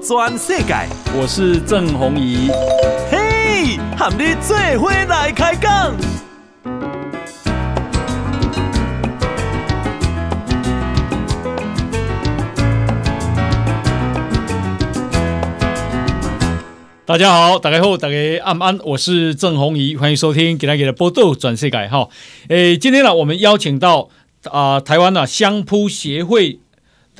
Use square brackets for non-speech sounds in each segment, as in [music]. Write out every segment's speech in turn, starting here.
转世界，我是郑宏仪。嘿，和你最伙来开讲。大家好，打开后打开按安，我是郑宏仪，欢迎收听给大家的波豆转世界哈。诶，今天呢，我们邀请到啊，台湾的相扑协会。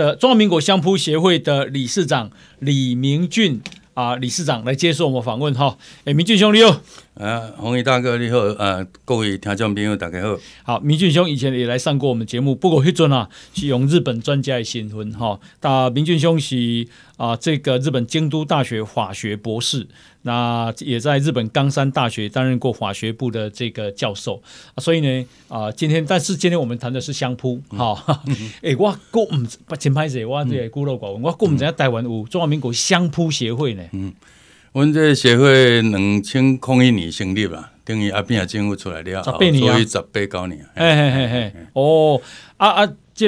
的中华民国相扑协会的理事长李明俊啊，理事长来接受我们访问哈。哎，明俊兄你好。啊，红衣大哥你好。呃，各位听众朋友大家好。好，明俊兄以前也来上过我们节目，不过迄阵啊是用日本专家的身份哈。大明俊兄是啊这个日本京都大学法学博士。那也在日本冈山大学担任过法学部的这个教授，所以呢，啊，今天，但是今天我们谈的是相扑，哈，哎，[laughs] 我更不前排者，我这个孤陋寡闻，我更不知道台湾有中华民国相扑协会呢。嗯，我们这个协会两千空一年成立吧，等于阿扁政府出来了，十八年、所以十八九年。嘿嘿嘿嘿，哦，啊啊，这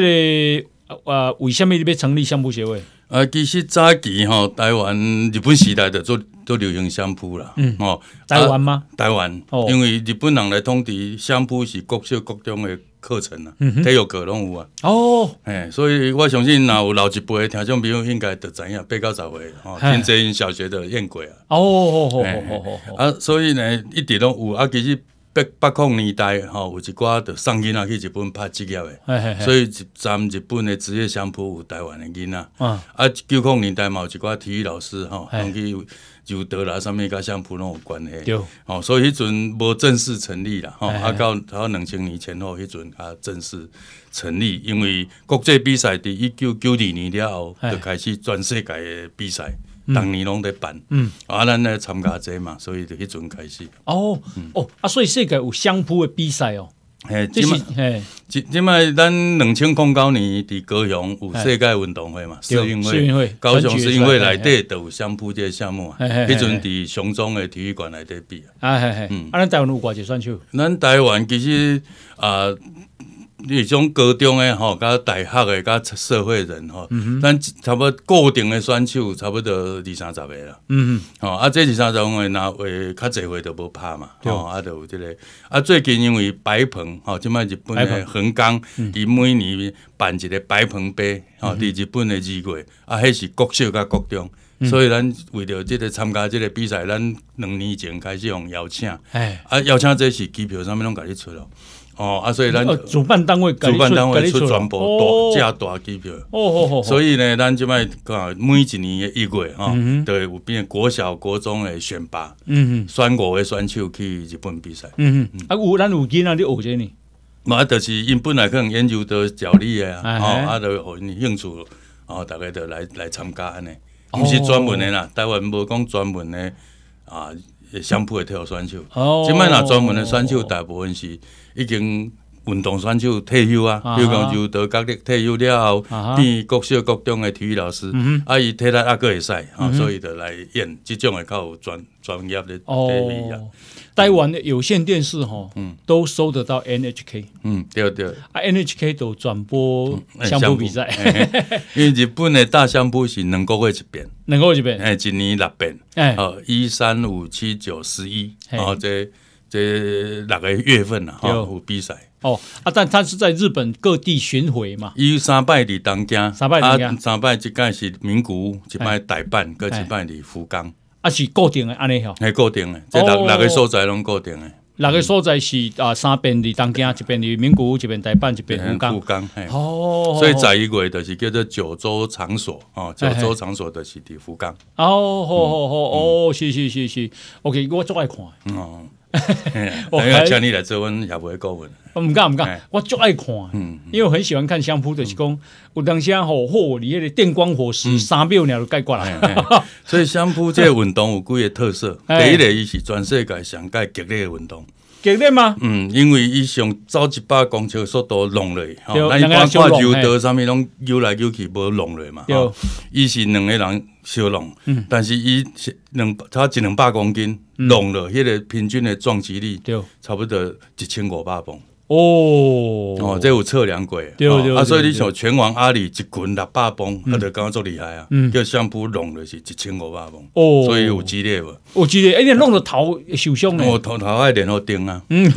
个啊，为什么你要成立相扑协会？啊，其实早期哈，台湾日本时代的做。都流行相扑啦。嗯哦，台湾吗？台湾，因为日本人来通知相扑是国小国中的课程啊，体育课拢有啊。哦，哎，所以我相信若有老一辈的听众朋友应该都知影，八九十岁哦，听泽因小学的燕鬼啊。哦哦哦哦哦。啊，所以呢，一直拢有啊，其实八八控年代吼有一寡就送囡仔去日本拍职业的，所以一站日本的职业相扑有台湾的囡仔。啊，九控年代嘛，有一寡体育老师哈，去。就得了，上面甲相扑那有关系，对，哦，所以迄阵无正式成立啦，哦，啊到到两千年前后迄阵啊正式成立，因为国际比赛伫一九九二年了后就开始全世界的比赛，当年拢在办，嗯，啊咱咧参加者嘛，所以就迄阵开始。哦哦，啊所以世界有相扑的比赛哦。诶，即嘛，哎，即即嘛，咱两千公九年伫高雄有世界运动会嘛？世运会，高雄世运会内底都有相扑这项目，迄阵伫雄中的体育馆内底比。啊，嗯，啊，咱台湾有寡只选手。咱台湾其实啊。你种高中诶吼，甲大学诶，甲社会人吼，咱差不多固定诶选手差不多二三十个啦。嗯嗯。吼啊，这二三十个那会较侪会都无拍嘛，吼啊，都有即个。啊，最近因为白鹏吼，即摆日本诶横纲，伊每年办一个白鹏杯吼，伫日本诶二月，啊，迄是国秀甲国中，所以咱为着即个参加即个比赛，咱两年前开始用邀请，哎，啊邀请这是机票上面拢家己出咯。哦啊，所以咱主办单位主办单位出全部大价大机票，哦所以呢，咱即讲每一年的一月哈，都有变国小国中的选拔，嗯嗯，选五个选手去日本比赛。嗯嗯，啊，有咱有囡啊，你学者呢？嘛，就是因本来可能研究到脚力的啊，啊，就兴趣哦，大概就来来参加安尼，不是专门的啦，台湾无讲专门的啊。相配的跳选手，即卖若专门的选手大部分是已经运动选手退休啊，比如讲究得各地退休了后，变国小国中的体育老师，啊，伊体力啊个会使啊，所以就来演即种较有专专业的体育待完的有线电视吼，都收得到 NHK。嗯，对对。啊，NHK 都转播相扑比赛。因为日本的大相扑是两个月一变，两个月一变。哎，一年六变。哎，哦，一三五七九十一，然后这这六个月份呐？哈，有比赛。哦，啊，但它是在日本各地巡回嘛。有三拜伫东京，三摆伫家，三拜一间是名古，一拜大办，各一拜伫福冈。啊，是固定的安尼吼，系固定的，即六六个所在拢固定的。六个所在是啊？三边的东京，一边的名古屋，一边大阪，一边福冈。福冈，哦。所以，在一位就是叫做九州场所哦，九州场所就是福冈。哦，好好好，哦，是是是是，OK，我最爱看，嗯。[laughs] 我叫你来做，阮也不会过问。我唔敢唔我爱看，因为我很喜欢看相扑。就是讲，有当时吼嚯，你迄个电光火石三秒你就盖过了。所以相扑这运动有几个特色？[laughs] 第一个伊是全世界上个激烈运动。激烈吗？嗯，因为伊上走一百公尺速度拢嘞，哈，你光挂球得上面拢游来游去无弄嘞嘛。伊是两个人小弄，嗯，但是伊两差一两百公斤弄落迄个平均的撞击力，差不多一千五百磅。哦哦，这有测量过，对对啊，所以你想拳王阿里一拳六百磅，他刚讲做厉害啊，叫相扑弄的是一千五百磅，哦，所以有激烈无？有激烈，而且弄到头受伤咧，我头头爱连好钉啊，嗯，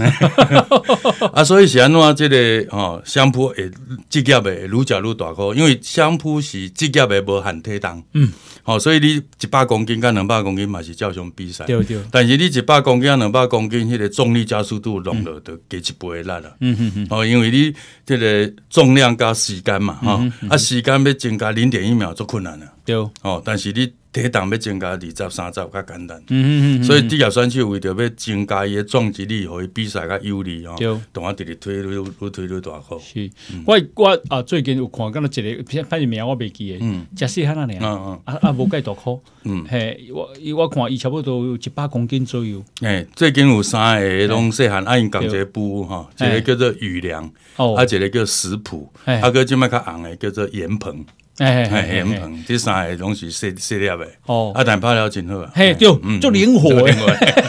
[laughs] 啊，所以是安怎这个哦，相扑诶职业会愈食愈大个，因为相扑是职业的无限体重，嗯。哦，所以你一百公斤甲两百公斤嘛是照常比赛，但是你一百公斤甲两百公斤，迄个重力加速度拢落着加一倍啦。嗯哼哼，哦，因为你即个重量加时间嘛，哈啊，时间要增加零点一秒就困难了。对，哦，但是你。一重要增加二十三十较简单。嗯嗯嗯。所以这也算是为着要增加伊个撞击力，和伊比赛较有利哦。就，同我直直推推推推了大块。是，我我啊最近有看到一个，反正名我未记诶。嗯。只细汉那俩。嗯嗯。啊啊！无解大块。嗯。嘿，我我看伊差不多有一百公斤左右。诶，最近有三个迄细汉爱用一个布哈，一个叫做雨凉，啊，一个叫食谱，啊个即卖较红诶，叫做盐鹏。哎，哎，嘿，唔这三个东是碎碎掉的，哦，啊，但拍了真好啊。嘿，叫，就灵活诶。[laughs]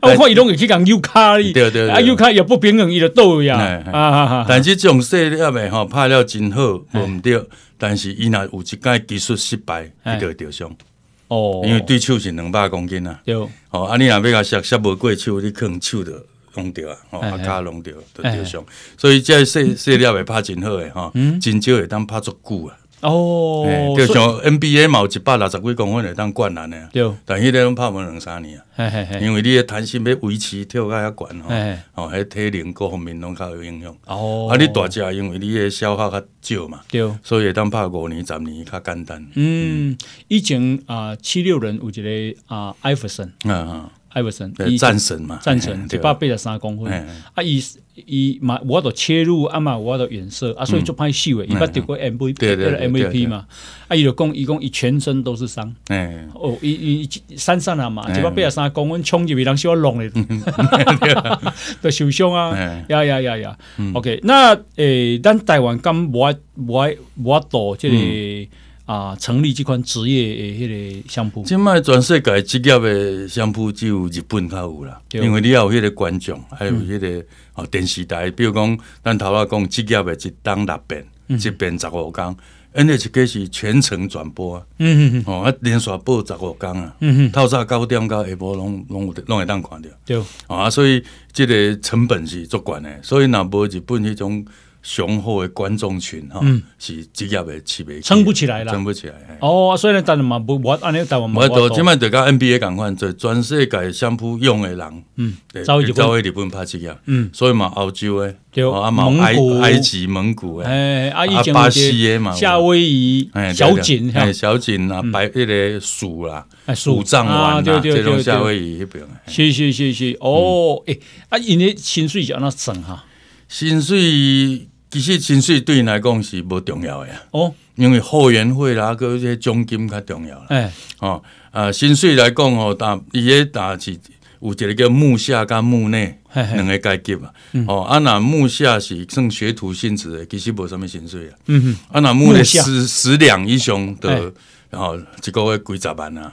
啊，我看伊拢会去讲 U 卡哩。对对啊，U 卡也不平衡伊的豆呀。啊但是这种碎掉的吼，拍了真好，唔对。但是伊若有一间技术失败，一条受伤。哦。因为对手是两百公斤啊。对，哦，啊，你若比甲削削无过手，你能手的弄掉啊，哦，啊，卡弄掉都受伤。所以这碎碎掉呗拍真好诶，哈，真少会当拍足久啊。哦，就像 NBA 嘛，有一百六十几公分会当灌篮的，但迄个拢拍唔两三年啊，因为你的弹性要维持跳个遐悬吼，哦，还体能各方面拢较有影响。哦，啊，你大只因为你的消耗较少嘛，对，所以当拍五年、十年较简单。嗯，以前啊，七六人有一个啊，艾弗森，嗯嗯，艾弗森，战神嘛，战神一百八十三公分，啊，伊。伊嘛，我都切入啊嘛，我都远射啊，所以就拍细诶，伊捌得过 MVP，得 MVP 嘛。啊，伊就讲，伊讲伊全身都是伤。哎，哦，伊伊散散啊嘛，一百八十三公分冲入去，人小弄嘞，[laughs] 都受伤啊，呀呀呀呀。OK，那诶，咱台湾今无爱无爱无爱多即个。啊！成立这款职业的迄个相铺，即卖全世界职业的相铺只有日本才有啦。因为你要有迄个观众，还有迄个啊电视台，比如讲咱头仔讲职业的，一当六遍，一遍十五天因为这个是全程转播，嗯哦啊连续播十五天啊，嗯嗯，透早九点到下晡拢拢有，拢会当看到。对啊，所以这个成本是足悬的，所以那无日本迄种。雄厚的观众群哈，是职业的，起不撑不起来了，撑不起来。哦，所以呢，咱嘛不我按你带我们。我到今麦就跟 NBA 同款，做全世界相扑用的人。嗯，招一招伊日本拍职业。嗯，所以嘛，澳洲诶，叫蒙古，埃及，蒙古诶，阿巴西诶嘛，夏威夷，小景，小景啊，白那个蜀啦，蜀藏玩啦，这种夏威夷那边，谢谢谢谢哦，哎，啊，因为薪水叫那省哈？薪水？其实薪水对来讲是无重要的，哦，因为会员费啦，嗰些奖金较重要啦。哎，哦，啊，薪水来讲哦，大伊个大是有一个叫木下跟木内两个阶级嘛。哦，啊，那木下是算学徒性质的，其实无什么薪水啊。嗯，啊，那木内十十两一胸的。后一个月几十万呐，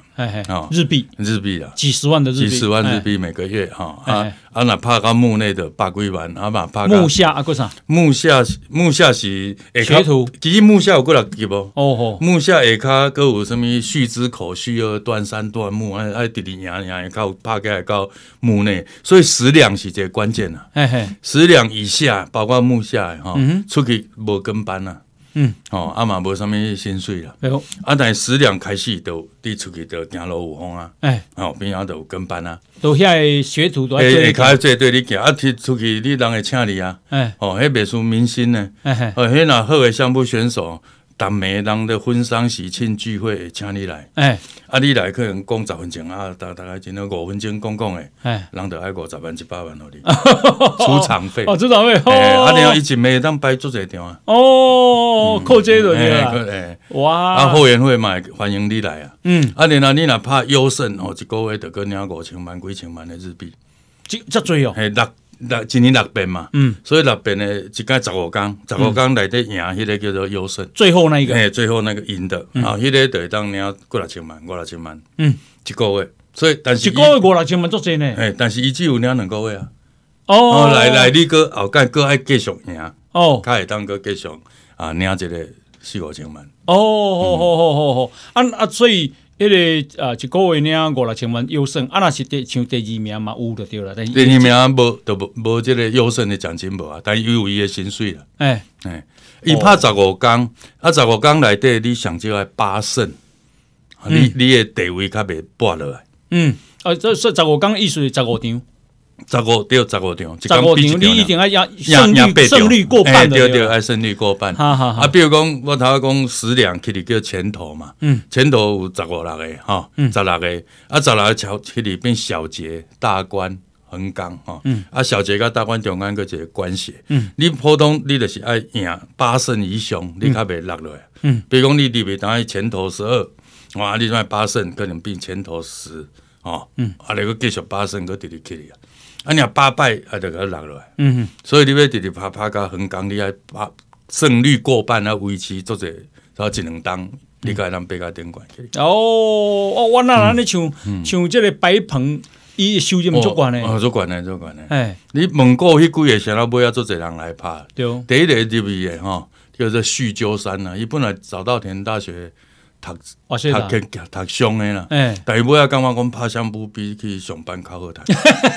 日币，日币啊，几十万的日币，几十万日币每个月哈啊啊，那怕到墓内的八几万，啊怕墓下啊过啥？墓下墓下是学徒，其实墓下有过来给不？哦吼，墓下下卡各有什物？续之口续二断三断木，哎哎，滴滴伢伢搞，怕概到墓内，所以十两是个关键呐。嘿嘿，十两以下，包括墓下哈，出去无跟班呐。嗯，哦，啊嘛无啥物薪水啦，阿在十两开始就第出去就行路有风啊，哎，哦，边仔都跟班啊，都遐个学徒都开做对你行，啊，踢出去你人会请你啊，哎，哦，迄袂输明星呢，哦，迄若好诶相扑选手。男人的婚丧喜庆聚会请你来，哎，啊你来可能讲十分钟啊，大大概只能五分钟讲讲的，哎，人得爱五十万一百万落哩，[laughs] 出场费哦，出场费，哎，啊你要以前每当摆做一场啊，哦，扣这一朵元，哎，哇，啊会员会嘛，欢迎你来啊，嗯，啊然后你若拍优胜哦，一个月得个领五千万、几千万的日币，这这多哟，嘿，六。六一年六遍嘛，所以六遍呢，一间十五钢，十五钢来底赢，迄个叫做优胜，最后那一个，最后那个赢的，啊，迄个得当领过六千万，五六千万，嗯，一个月，所以，但是一个月五六千万足真诶，哎，但是一季有两两个月啊，哦，来来，你哥，后盖哥爱继续赢，哦，他也当哥继续，啊，领一个四五千万，哦好好好好好，啊啊，所以。这个啊，一个月领五六千万优胜，啊那是第像第二名嘛，有就对了。第二名无，都无无这个优胜的奖金无啊，但伊有伊的薪水了。哎哎，伊拍十五工啊十五工内底你上少叫八胜，你你的地位较别跌落来。嗯，啊，这说十五工意思十五场。十五对，十五握十五握你一定要压胜率，胜率过半对对，爱胜率过半。好好好。啊，比如讲，我头讲十两，去里叫前头嘛。嗯。前头有十五六个，哈。十六个，啊，十六个桥去里变小节、大关、横纲哈。嗯。啊，小节跟大关中间个一个关系。嗯。你普通你就是爱赢八胜以上，你卡袂落落。嗯。比如讲，你里边当于前头十二，哇，你卖八胜可能变前头十，哦。嗯。啊，你个继续八胜，个直直去里啊。啊你若拜拜也著甲你留落来嗯哼所以你要直直拍拍到横岗你要拍胜率过半啊维持做者后一两档，你家己人爬到顶管去哦哦我哪哪你像像即个白棚伊收入毋足悬咧哦足管咧足悬咧哎你问过迄几个小老妹要足者人来拍对哦第一个入去的吼叫做叙鸠山呐伊本来找到田大学读他他读凶的啦，但伊尾下讲话讲拍相不比去上班较好趁。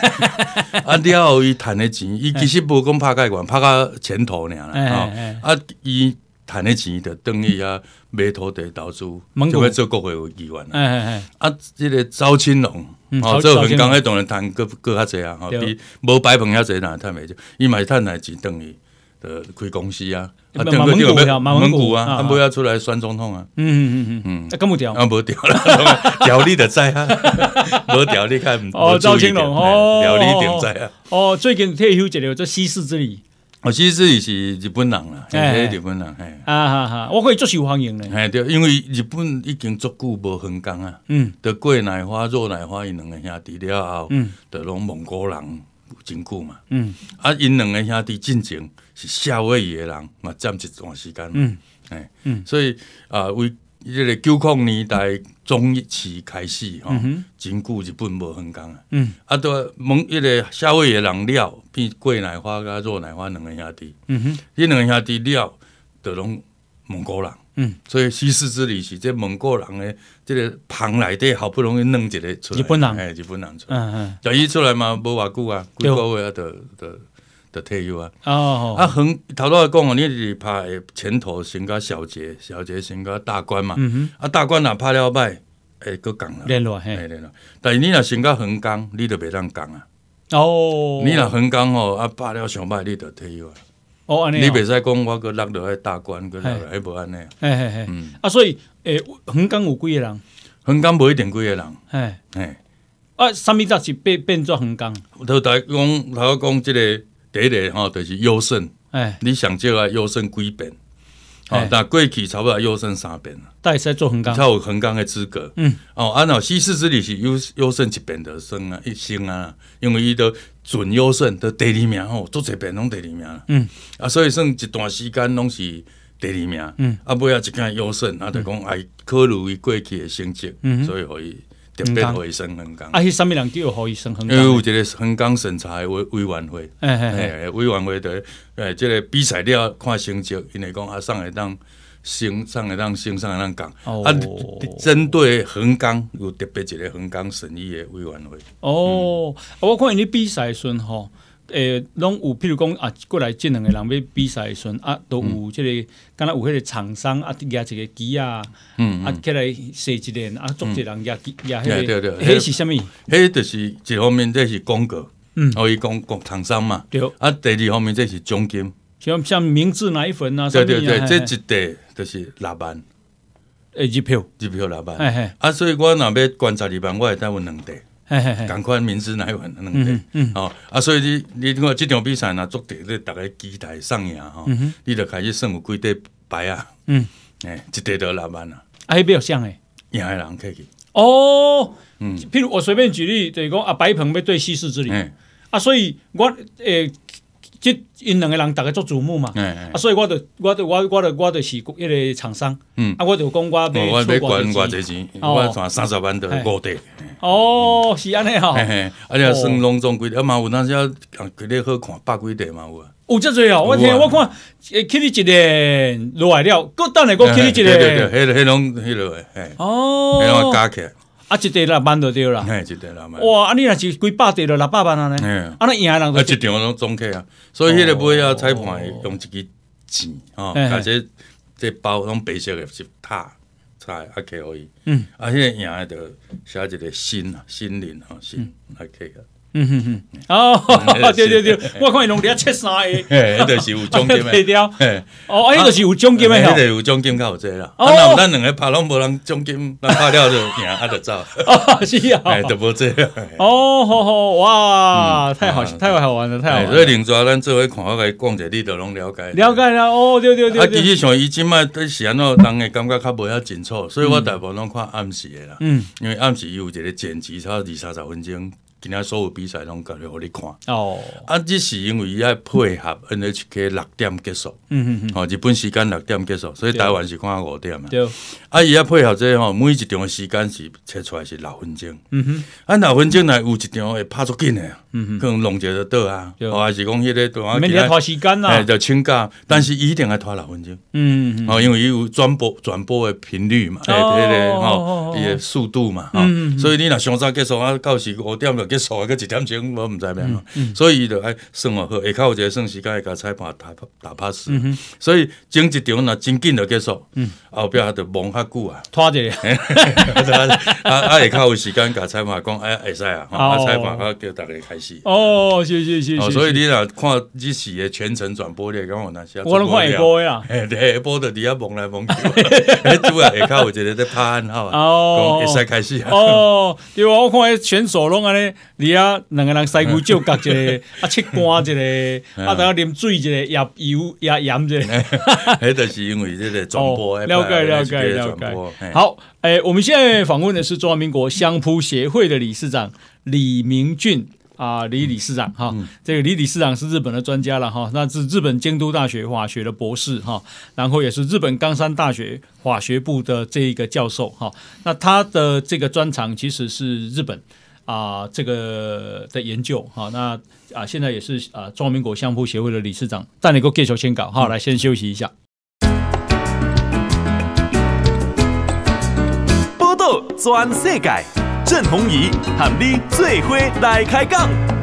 [laughs] 啊！了后伊趁的钱，伊其实无讲拍贷悬，拍个前途尔啦。啊！啊！啊！伊趁的钱，着等于遐买土地投资，就做做国会一万。哎哎哎！啊！这个招青农，哦，招很刚迄种人，趁搁搁较济啊！吼，比无摆棚遐济啦，赚袂少，伊嘛是趁来钱，等于。呃，开公司啊，马蒙古啊，他们不要出来酸中痛啊。嗯嗯嗯嗯，啊，根不掉 [laughs] 啊，[laughs] 不掉了，调你的在啊，无调你看，哦，赵青龙，点，调理顶在啊。哦，最近退休一个做西施之旅，哦，西式之旅是日本人啊，嘿，日本人嘿，啊哈哈，我可以足受欢迎嘞，嘿对，因为日本已经足久无横江啊，嗯，的国奶花、肉奶花，因两个兄弟了后，嗯，的拢蒙古人真久嘛，嗯，啊，因两个兄弟进前。是夏威夷人嘛？占一段时间，嗯，哎，所以啊，为这个九零年代中期开始，哈，真久日本无分工啊。嗯，啊，都蒙一个夏威夷人料变桂奶花跟若奶花两个兄弟，嗯哼，这两个兄弟料都拢蒙古人，嗯，所以西施之旅是这蒙古人的这个旁来的，好不容易弄一个出来，日本人哎，日本人出，来，嗯嗯，就伊出来嘛，无偌久啊，几个月啊，就就。退休啊！哦，啊，横头头讲哦，你是拍前头先搞小节，小节先搞大官嘛。啊，大官若拍了拜，诶，搁讲了。联络嘿，联络。但是你若先搞横岗，你就袂当讲啊。哦，你若横岗哦，啊，拍了上拜，你就退休啊。哦，安尼啊。你袂使讲我搁落落来大官，搁落来无安尼。嘿嘿嘿。啊，所以诶，横岗有几个人？横岗无一定几个人。嘿嘿。啊，啥物才是变变作横岗？头头讲，头头讲，即个。第一个吼，就是优胜。哎，你想少啊，优胜几遍，哦，那过去差不多优胜三遍了。大也做横纲，才有横纲的资格。嗯。哦，按照西式之理是优优胜一遍得升啊，一升啊，因为伊都准优胜得第二名吼，做一遍拢第二名。嗯。啊，所以算一段时间拢是第二名。嗯。啊，尾啊，一变优胜，啊，就讲啊，考虑伊过去的成绩。嗯。所以可以。特别卫生香港啊，迄虾物人叫好卫生香港因为有一个横港审查委委员会，哎哎，委员会的，哎，这个比赛了看成绩，因为讲啊上海人升，上海人升，上海人讲，啊，针对横纲有特别一个横纲审议的委员会。哦，我看你比赛顺吼。诶，拢有，譬如讲啊，过来即两个人要比赛的时阵，啊，都有即个，敢若有迄个厂商啊，举一个机啊，嗯，啊，起来设一人啊，组织人也也，对对对，迄是虾米？迄就是一方面，这是广告，嗯，哦，伊广告厂商嘛，对啊，第二方面这是奖金，像像明治奶粉啊，对对对，这一袋就是六万，诶，一票一票六万，嘿嘿啊，所以我若要观察二万，我会带阮两袋。赶快明知来换，两个哦啊！所以你你看这场比赛呢，足蝶在大家期待上演哈，你就开始算有几多牌啊？嗯，哎，一地都老板啊，还比较像诶，赢还人客气哦。嗯，譬如我随便举例，就是讲啊，白鹏要对西施之礼，啊，所以我诶。即因两个人逐个做瞩目嘛，啊，所以我就我就我我就我就是一个厂商，嗯，啊，我就讲我我别管偌侪钱，我赚三十万都五块。哦，是安尼吼，安且算隆重几啊，嘛有那时要肯定好看百几块嘛，啊。有遮侪哦，我听我看，去你一个落来了，搁等下搁去你一个，对对对，迄个迄种迄落，哎，哦，加起。来。啊，一地六万就对了。哎，一地六万。哇，啊你那是几百地就六百万了呢。哎，啊那赢的人。啊，一场拢总起啊，所以迄个尾要裁判用一支钱哦，而且这包拢白色的，是塔菜还可以。嗯，啊，迄个赢的写一个心啊，心灵啊，心还可以。嗯哼哼哦，[laughs] 对对对，我看伊拢伫遐七三 A，迄伊是有奖金咩？[laughs] 哦，迄伊是有奖金迄咩？有奖金较好追啦。哦，那咱两个拍拢无人奖金，咱拍了就赢，阿 [laughs] 就走。是啊，哎，就无追。哦吼吼，哇，太好，太好玩了，太。好。所以，另抓咱做伙看个讲解，你都拢了解。了解了哦，对对对。啊，其实像伊即卖对西安咯，人个感觉较无遐清楚，所以我大部分拢看暗时个啦。嗯。因为暗时伊有一个剪辑差二三十分钟。其他所有比赛拢搞来互你看哦，啊，这是因为伊要配合 NHK 六点结束，嗯嗯嗯，哦，日本时间六点结束，所以台湾是看五点啊。对，啊，伊要配合这吼，每一场的时间是切出来是六分钟，嗯哼，啊，六分钟内有一场会拍足紧的，嗯哼，可能弄就个倒啊，哦，还是讲迄个，免得拖时间啦，就请假，但是一定要拖六分钟，嗯嗯，哦，因为伊有转播转播的频率嘛，对迄个吼，伊的速度嘛，啊，所以你若上早结束啊，到时五点了。一数个一点钟，我毋知咩、嗯嗯，所以伊就爱算啊好，下骹有一个算时间，会甲裁判打打拍死、所以整一场若真紧就结束，嗯、后壁就忙较久啊，拖着咧。[laughs] 啊啊，下骹有时间甲裁判讲，哎，会使啊，啊，裁判啊叫逐个开始。哦，谢谢谢谢。所以你若看日时的全程转播咧，讲我那些，我拢看下播呀，下播就伫遐忙来忙去。哎，主要下骹有一个在拍暗号啊，讲会使开始哦，对啊，我看全手拢安尼。你啊，两个人晒照胶一个，[laughs] [laughs] 啊切瓜一个，啊等下啉水一个，也油也盐一个，那 [laughs] 就是因为这个转播，了解了解了解。好，诶，我们现在访问的是中华民国香扑协会的理事长李明俊啊，李理事长哈，这个李理事长是日本的专家了哈，那是日本京都大学化学的博士哈，然后也是日本冈山大学化学部的这一个教授哈，那他的这个专长其实是日本。啊，这个的研究哈，那啊，现在也是啊，中华民国相扑协会的理事长，但你给我接手先搞哈，来先休息一下。波道全世界，郑红怡喊你最伙来开讲。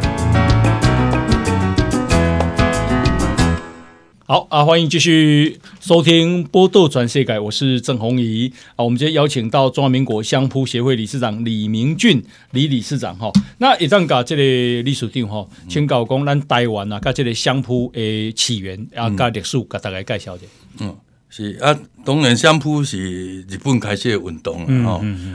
好啊，欢迎继续收听《波斗转世改》，我是郑红怡啊。我们今天邀请到中华民国相扑协会理事长李明俊李理事长哈。那一旦搞这个历史定哈，请搞讲咱台湾啊，噶这个相扑诶起源啊，噶历史，给大家介绍者。嗯，是啊，当然相扑是日本开始的运动了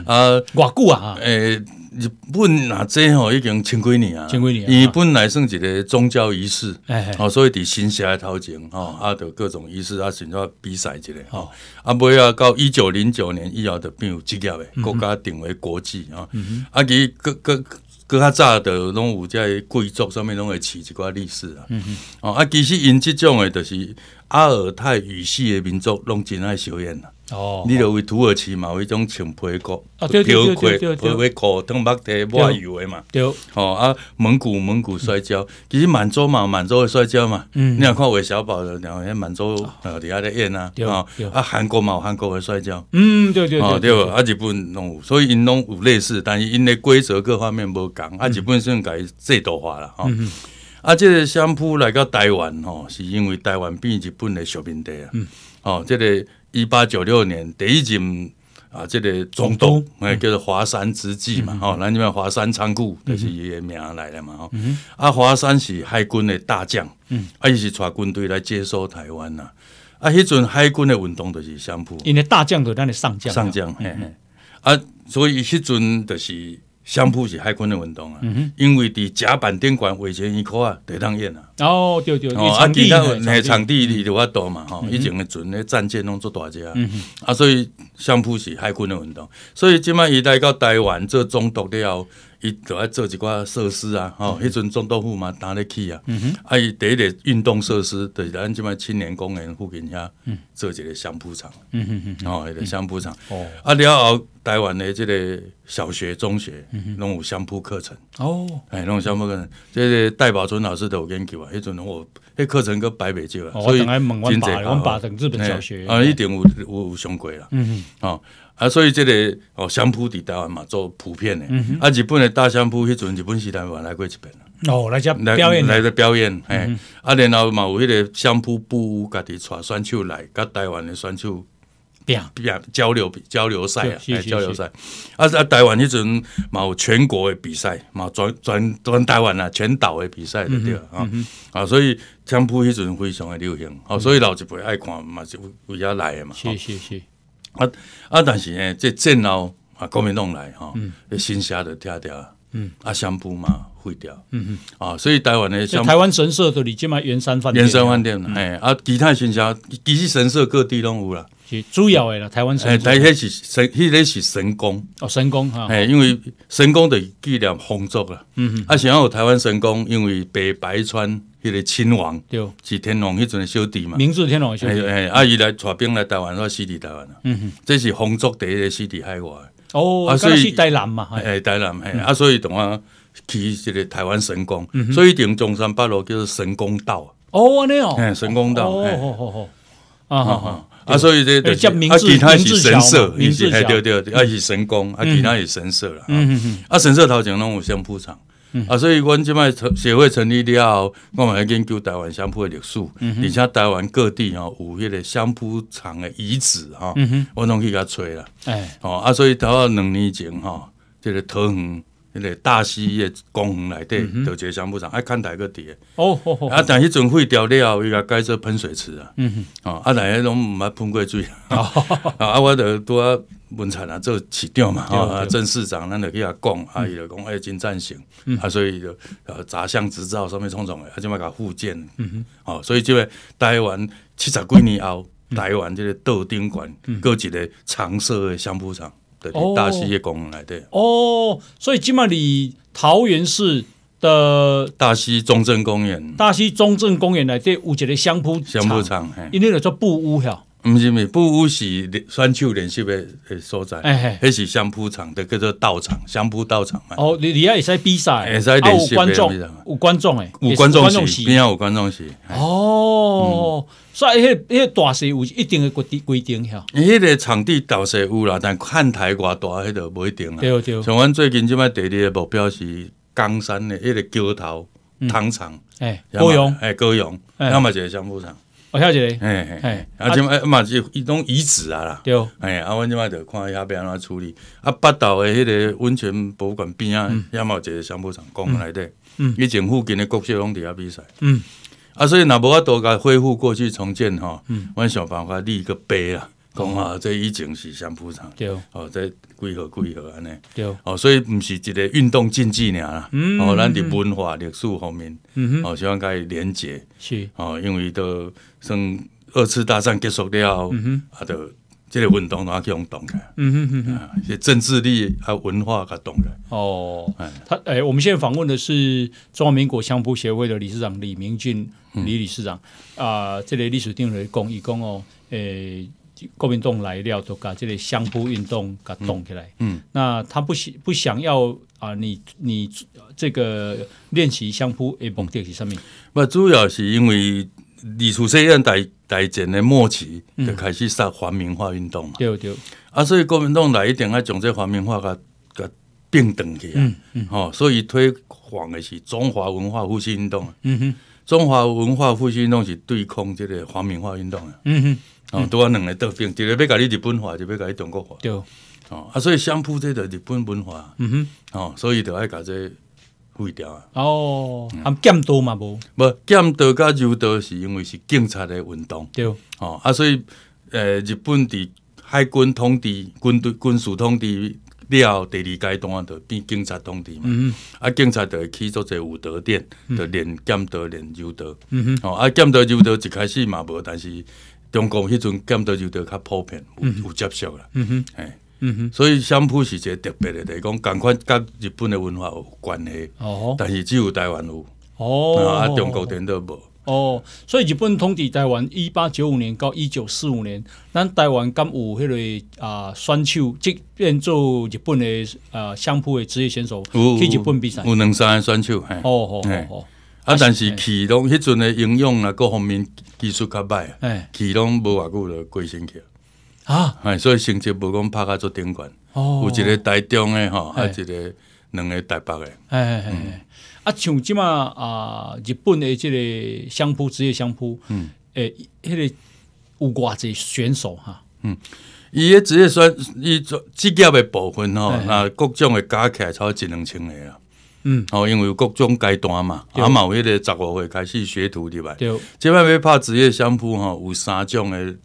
哈啊，外久啊哈诶。日本若这吼已经千几年啊？千几年，伊本来算一个宗教仪式，哦，所以伫新的头前，吼，啊，着各种仪式，啊，甚至比赛之类，吼，啊，尾啊到一九零九年以后，着变有职业诶，国家定为国际啊，啊，其各各各较早着拢有在贵族上面拢会起一寡历史啊，哦，啊，其实因即种诶，就是阿尔泰语系诶民族，拢真爱抽烟啦。哦，你著为土耳其嘛，有迄种拳皮国，对对对皮对，拳拍国东北的满嘛，对，哦啊蒙古蒙古摔跤，其实满洲嘛，满洲的摔跤嘛，嗯，你若看韦小宝的，然后满洲底下在演啊，啊韩国嘛，韩国的摔跤，嗯，对对对，啊对，啊日本拢，有，所以因拢有类似，但是因的规则各方面无共，啊日本甲伊制度化了，哈。啊，这个相扑来到台湾哦，是因为台湾变日本的殖民地啊。哦，这个一八九六年第一任啊，这个总督哎，叫做华山之际嘛。哦，那你们华山仓库就是伊的名来的嘛。啊，华山是海军的大将，嗯，啊，伊是带军队来接收台湾呐。啊，迄阵海军的运动就是相扑，因为大将就当的上将。上将，嘿嘿。啊，所以迄阵就是。相扑是海军的运动啊，因为伫甲板顶管卫险一括啊，得当远啊。哦，对对，啊，场地那场地里头较多嘛，吼，以前的船、战舰拢做大只啊，啊，所以相扑是海军的运动。所以即卖伊来到台湾做中毒了。伊主爱做一寡设施啊，吼！迄阵种豆腐嘛打咧起啊，啊！伊第一个运动设施就是咱即摆青年公园附近遐做一个相扑场，嗯、哦，一个相扑场。哦，啊！了台湾的即个小学、中学拢有相扑课程，哦，哎，拢相蒲课程，这个戴宝春老师都有研究啊，迄阵我，迄课程佫摆未少啊，所以来蒙我坝，蒙文等日本小学，啊，一定有有上过啦，嗯嗯，哦。啊，所以这个哦，相扑伫台湾嘛，做普遍的。啊，日本的大相扑，迄阵日本时代来过一遍。哦，来遮表演，来遮表演。哎，啊，然后嘛，有迄个相扑部家己带选手来，甲台湾的选手，比啊比交流交流赛啊，交流赛。啊，啊，台湾迄阵嘛有全国的比赛，嘛全全全台湾啊，全岛的比赛的对啊啊，所以相扑迄阵非常的流行。哦，所以老一辈爱看嘛就为遐来的嘛。是是是。啊啊！但是呢，这震后啊，国民弄来哈，新像都拆掉，啊香铺嘛毁掉，嗯嗯，啊，所以台湾的台湾神社都你今麦圆山饭店，圆山饭店，哎，啊，其他神社，其实神社各地拢有啦，是主要的啦，台湾神。哎，台迄是神，迄个是神宫。哦，神宫哈，哎，因为神宫的纪念风俗啦，嗯嗯，啊，要有台湾神宫，因为北白川。迄个亲王，是天王迄阵的小弟嘛？明治天龙小弟，啊，伊来带兵来台湾，我死伫台湾嗯哼，这是风足第一个死伫海外。哦，啊，所以台南嘛，哎，台南，哎，啊，所以同啊，起一个台湾神功，所以顶中山北路叫做神功道。哦，安尼哦。诶，神功道，哦，好好好，啊啊啊，所以这叫明其他是神社，明是，哎，对对，啊是神功，啊，其他是神社啦。嗯嗯。啊，神社头前拢有相铺场。啊，所以阮即卖协会成立了后，我们研究台湾相扑的历史，而且台湾各地哦有迄个相扑厂的遗址吼、我都可拢去甲找啦。哎，哦啊，所以头两年前吼，即个桃园。迄个大溪的公园内底，就一个香铺厂，爱看台个伫哦哦啊，但迄阵废掉了，伊甲改做喷水池啊。嗯哼。啊，啊，但迄拢毋捌喷过水。啊 [laughs] 啊，我着拄啊文灿啊做市长嘛。啊，郑市长，咱着去遐讲，啊，伊着讲爱真赞成。嗯啊，所以就呃，杂项执照上面种种诶，啊，即嘛甲复建。嗯哼。哦，所以即个台湾七十几年后，台湾即个豆丁馆各一个长设诶香蒲厂。对，大溪业公园来的。哦，所以今嘛你桃园市的大溪中正公园，大溪中正公园来对，有一个香铺香铺厂，因为叫做布屋哈。不是，不是，布屋是双手联系的所在，那是相扑场的叫做道场，相扑道场嘛。哦，你你也也是比赛，也是有观众，有观众哎，有观众席，边上有观众席。哦。所以，迄、迄大势有一定的规、规定，吼。迄个场地倒势有啦，但看台偌大，迄个无一定啦。对对。像阮最近即摆第二个目标是江山的迄个桥头糖厂，哎，高阳，哎，高阳，要么就是香布场。我晓得。哎哎，而且嘛，要么就一种遗址啊啦。对。哎啊，阮即摆就看一下，要安怎处理？啊，北岛的迄个温泉博物馆边啊，要么一个香布场，讲来底，嗯。以前附近的国小拢伫遐比赛。嗯。啊，所以那无法度该恢复过去重建吼，嗯，阮想办法立一个碑啊，讲啊，这以前是柬埔场，对哦，这几何几何安尼，对哦，所以毋是一个运动竞技尔啦。嗯哦，咱伫文化历史方面。嗯哼。哦，希望该连接。是。哦，因为都算二次大战结束了。嗯哼。啊，都。这个运动他去弄懂的，嗯哼哼哼，这政治力还有文化他懂的。哦，他哎，我们现在访问的是中华民国相扑协会的理事长李明俊李理事长啊，这个历史定位讲，益公哦，哎，国民党来了都把这个相扑运动给动起来。嗯，那他不想不想要啊，你你这个练习相扑也甭练习上面，那主要是因为。李楚生大大战的末期就开始杀皇民化运动嘛？对对。啊，所以国民党来一定爱将这皇民化个个平等去啊！哦，所以推广的是中华文化复兴运动。嗯哼。中华文化复兴运动是对抗这个皇民化运动的。嗯哼。哦，都要两个得病，一个要改你日本化，一个被你中国化。对。哦啊，所以相扑这个日本文化。嗯哼。哦，所以就要改这。贵掉啊！哦，啊剑道嘛无，无剑道甲柔道是因为是警察的运动，对，哦啊所以，诶日本的海军统治、军队、军事统治了第二阶段啊，就变警察统治嘛。嗯啊警察就会去做这武德殿，就练剑道练柔道。嗯哼，哦啊剑道柔道一开始嘛无，但是中国迄阵剑道柔道较普遍，有有接受啦。嗯哼，哎。嗯哼，所以相扑是一个特别的地方，感觉跟日本的文化有关系。哦，但是只有台湾有。哦，啊，中国全都无。哦，所以日本统治台湾一八九五年到一九四五年，咱台湾敢有迄个啊选手，即变做日本的啊相扑的职业选手去日本比赛。有两三个选手。哦哦哦哦，啊，但是起拢迄阵的应用啊，各方面技术较歹。哎，起拢无偌久就归身去。啊，所以成绩无讲拍到做顶哦，有一个大中的哈，还一个两个大北的，哎哎哎，啊像即马啊日本的即个相扑职业相扑，嗯，诶迄个有外只选手哈，嗯，伊个职业选伊做职业的部分吼，那各种的加起来超一两千个啊，嗯，哦因为有各种阶段嘛，啊，嘛有迄个十五岁开始学徒对吧？对，即摆要拍职业相扑吼，有三种诶。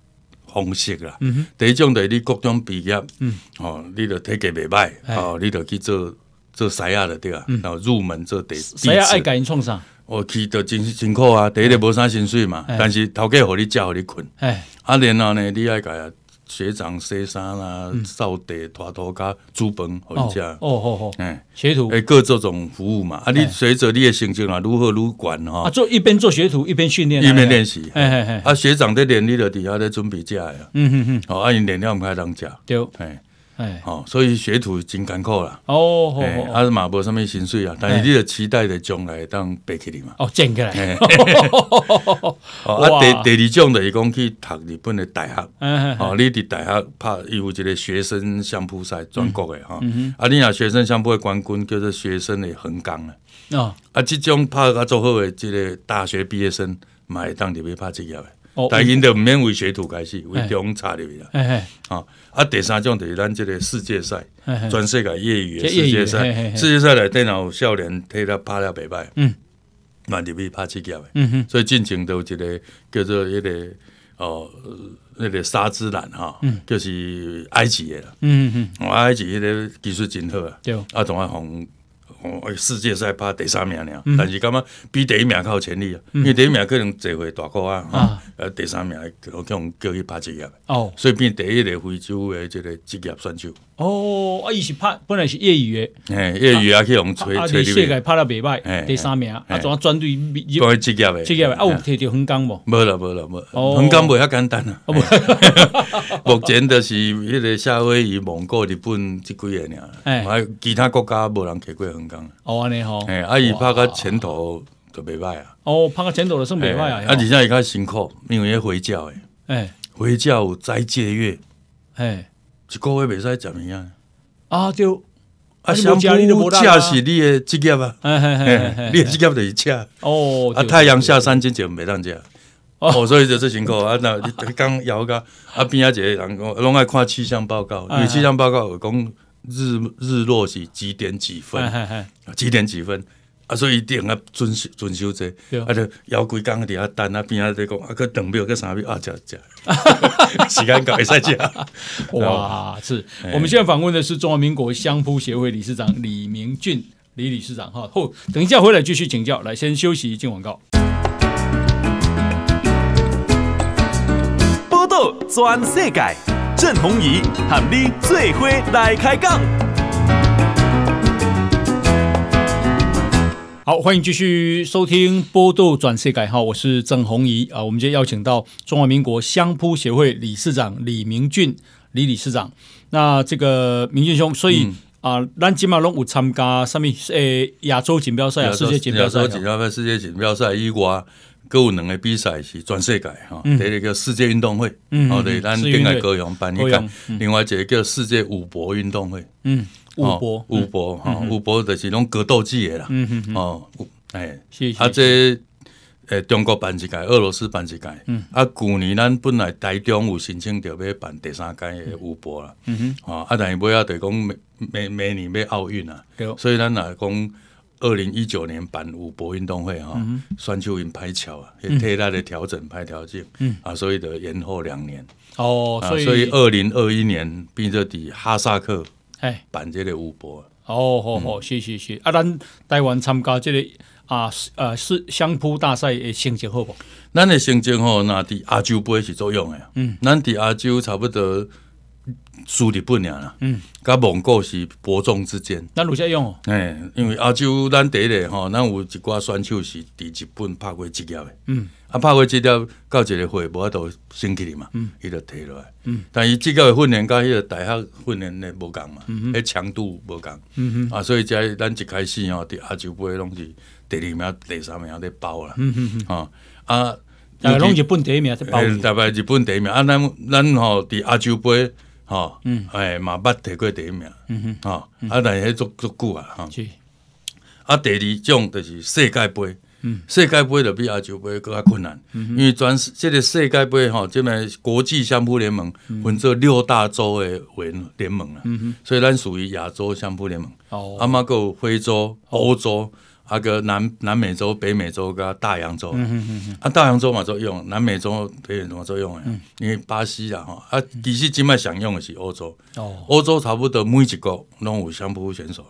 方式啦，第一种就是你各种毕业，嗯，哦，你得体格袂歹，哦，你得去做做西亚的对啊，然后入门做第。西亚爱给因创啥？我去得真辛苦啊，第一个无啥薪水嘛，但是头家互你食，互你困，哎，啊，然后呢，你爱干啊。学长西衫啦，扫地拖拖咖，煮饭好家。哦哦哦，哎，学徒，哎，各这种服务嘛，啊，你随着你的性情啊，如何如管哈？啊，做一边做学徒一边训练，一边练习。哎哎哎，啊，学长在练，你就底下在准备嫁呀。嗯嗯嗯，好，啊，阿英点亮开当嫁。对，哎。哎，哦，所以学徒真艰苦啦。哦，他啊，嘛无上物薪水啊，但是你就期待着将来当背起你嘛。哦，正起来。[laughs] 啊，第第二种就是讲去读日本的大学。哦，你伫大学拍伊有一个学生相扑赛全国的哈。嗯哼。啊，你啊学生相扑的冠军叫做学生的横纲啊。哦。啊，即种拍个做好的即个大学毕业生，会当地袂拍职业的。但因都毋免为学徒开始，为中插入去啦。啊，啊，第三种就是咱即个世界赛，全世界业余的，世界赛，世界赛嘞，电脑少年替他拍了袂败，嗯，那入去拍七局，嗯所以进程都有一个叫做一个，哦，那个沙之兰哈，嗯，就是埃及的，啦，嗯嗯，我埃及迄个技术真好啊，对，啊，同阿红。世界赛拍第三名了，但是感觉比第一名较有潜力，因为第一名可能一回大哥啊，呃，第三名可能叫去拍职业，哦，所以变第一个非洲的这个职业选手。哦，啊，伊是拍本来是业余的，业余啊去用吹吹世界拍了袂歹，第三名啊，专专对专业职业，啊有摕到横纲无？没了没了没了，横杆袂遐简单啊。[laughs] 目前就是迄个夏威夷、蒙古、日本即几个尔，哎，其他国家无人摕过横杆。哦，安尼好，啊伊拍个前途就袂歹啊。哦，拍个前途就算袂歹啊。啊，而且伊较辛苦，因为要回教诶。哎，回教斋借月，哎，一个月袂使食物啊。啊，就啊，小姑嫁是你的职业啊，嘿嘿你职业是嫁哦。啊，太阳下山真酒袂当食。哦，所以就是辛苦啊。那刚摇个啊，边一个人拢爱看气象报告，因为气象报告讲。日日落是几点几分？几点几分？啊，所以一定要遵守遵守者。啊就要规工底下单啊，边啊在讲啊，个等不了，可啥不了啊，假假。[laughs] 时间搞一下假。哇，是我们现在访问的是中华民国相扑协会理事长李明俊李理事长哈。后等一下回来继续请教。来，先休息一阵广告。报道全世界。郑宏仪，喊你最伙来开讲。好，欢迎继续收听《波度转世改》。好，我是郑宏仪啊。我们今天邀请到中华民国相扑协会理事长李明俊李理事长。那这个明俊兄，所以啊，咱吉马拢有参加什么？诶亚洲锦标赛、世界锦标赛、亚洲锦标赛、世界锦标赛一关。有两个比赛是全世界哈，第一个世界运动会，好，对咱顶个高雄办一届。另外一个叫世界舞博运动会，嗯，舞博，舞博哈，舞博就是拢格斗技的啦，嗯嗯哦，哎，谢谢。啊，这诶中国办一届，俄罗斯办一届。嗯，啊，去年咱本来台中有申请着要办第三届诶武博啦，嗯哼，啊，但是尾啊就讲每每每年要奥运啊，所以咱若讲。二零一九年版五博运动会哈，双球泳排球啊，也替代的调整排条嗯啊，所以得延后两年。哦，所以二零二一年变作底哈萨克哎办这个五博。哦，好好，是是是。啊，咱台湾参加这个啊，呃，是相扑大赛的成绩好不？咱的成绩吼，那伫亚洲杯是起作用的，嗯，咱伫亚洲差不多。输日本啦，嗯，甲蒙古是伯仲之间。那有啥用？哎，因为亚洲咱第一个吼，咱有一寡选手是伫日本拍过职业诶，嗯，啊拍过职业到一个会，无都升起来嘛，嗯，伊就退落来，嗯，但是业的训练甲迄个大学训练的无共嘛，嗯迄强度无共，嗯哼，啊，所以在咱一开始吼，伫亚洲杯拢是第二名、第三名在包啦，嗯哼，啊啊，日拢日本第一名在包，大概日本第一名，啊，咱咱吼伫亚洲杯。吼，嗯，哎，嘛捌提过第一名，嗯哼，吼，啊，但迄足足久啊，吼，是，啊，第二种就是世界杯，嗯，世界杯就比亚洲杯搁较困难，嗯哼，因为世即个世界杯吼，即个国际相扑联盟分做六大洲的联联盟啊，嗯哼，所以咱属于亚洲相扑联盟，哦，嘛妈有非洲、欧洲。啊，个南南美洲、北美洲，跟大洋洲，啊，大洋洲嘛，作用；南美洲、北美洲作用诶。因为巴西啊，吼，啊，其实即卖常用的是欧洲，欧洲差不多每一个拢有相扑选手，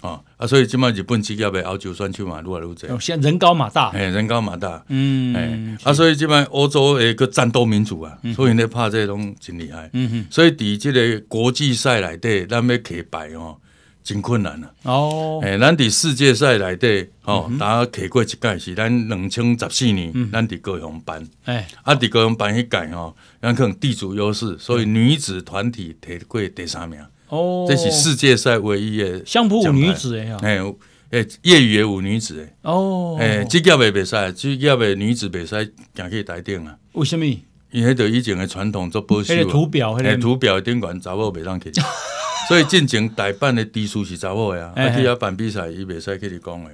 啊，啊，所以即卖日本职业被澳洲选手嘛越来撸侪，先人高马大，诶，人高马大，嗯，诶，啊，所以即卖欧洲诶个战斗民族啊，所以咧怕这拢真厉害，所以伫即个国际赛内底，咱们客败哦。真困难啊。哦！哎，咱伫世界赛内底吼打摕过一届是咱两千十四年，咱伫高雄办哎，啊伫高雄办迄届吼，咱可能地主优势，所以女子团体摕过第三名哦，这是世界赛唯一的相扑女子哎诶，业余的舞女子诶，哦哎，职业的比赛，职业的女子比赛，行去台顶啊？为什么？你迄得以前的传统做保守迄个图表顶管查某袂当去，[laughs] 所以进前代办的支书是查某诶啊，去遐办比赛，伊袂使去你讲的。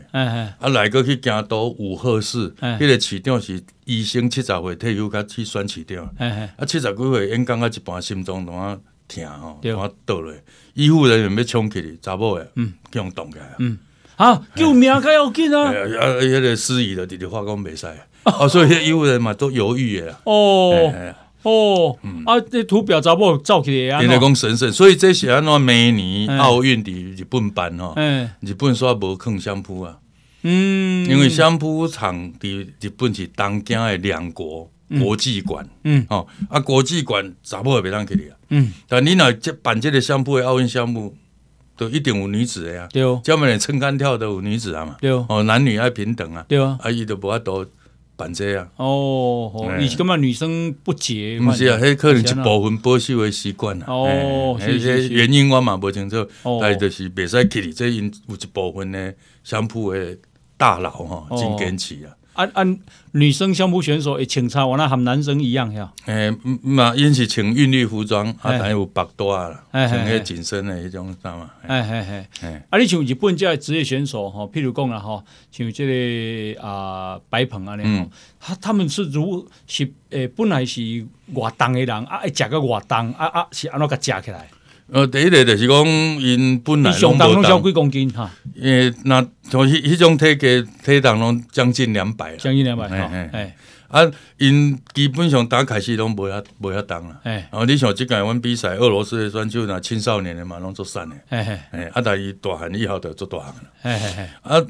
啊，来过去京都五贺市，迄个市长是医生七十岁退休，甲去选市长。啊，七十几岁，演讲觉一半心脏拢啊疼吼，拢啊倒落，医护人员要冲起查某的，嗯，叫动起来，嗯，啊，救命，甲要紧啊！哎呀，啊，迄个失仪的直直化讲袂使。哦，所以医务人嘛都犹豫诶。哦哦，啊，这图表咋不照起来啊？你来讲神圣，所以这些啊，那每年奥运的日本办哦，日本煞无看相扑啊。嗯，因为相扑场在日本是东京的两国国际馆。嗯哦，啊，国际馆咋也别让去啊，嗯，但你这办这个相扑的奥运项目，都一定无女子的呀。对哦，专门人撑杆跳的无女子啊嘛。对哦，哦，男女爱平等啊。对啊，啊，伊都不要多。办遮啊！哦，你干嘛女生不接？不是啊，迄可能是部分保守的习惯啊。哦，这些原因我嘛不清楚，但系就是袂使去，这因有一部分的商铺的大佬吼，真坚持啊。按按女生相扑选手会穿差，我那和男生一样吼。诶，嘛因是穿运动服装，啊，等于有白带啦，穿迄紧身的迄种衫嘛。哎哎哎，啊！你像日本这职业选手吼，譬如讲啦吼，像这个啊白鹏啊，吼，他他们是如是诶，本来是外动的人，啊，爱食个外动，啊啊，是安怎个食起来？呃，第一个就是讲，因本来没当。你上几公斤哈？诶，那像迄迄种体格、体重拢将近两百。将近两百。哎哎哎！啊，因基本上打开始拢没遐、没遐当啦。哎。然后你像即届阮比赛，俄罗斯的选手若青少年的嘛拢做瘦的。哎哎哎！啊，但伊大汉以后就做大汉了。哎哎哎！啊，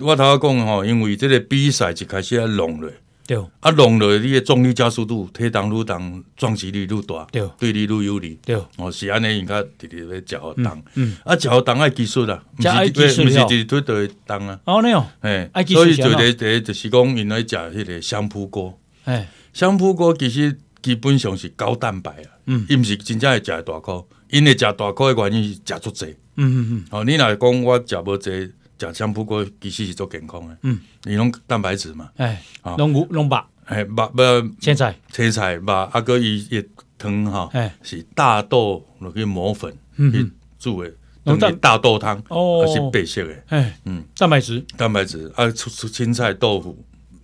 我头下讲吼，因为即个比赛就开始要弄了。对，啊，落去，你的重力加速度，推挡愈重，撞击力愈大，对对你愈有利，对，哦，是安尼，人家直直咧嚼动，嗯，啊，嚼糖爱技术啦，毋是技术哦，是，就是对对糖啊。哦，那样，哎，所以就第第就是讲，因来食迄个香扑果。哎，香扑果其实基本上是高蛋白啊。嗯，伊毋是真正爱食大块，因为食大块的原因是食足济。嗯嗯嗯，哦，你若讲我食无济。食香菇过，其实是做健康诶。嗯，你拢蛋白质嘛？哎，弄牛弄白，哎，肉不青菜、青菜肉，阿哥伊伊汤哈，是大豆落去磨粉，嗯，煮诶，弄于大豆汤，哦，是白色诶，哎，嗯，蛋白质，蛋白质，啊，出出青菜豆腐，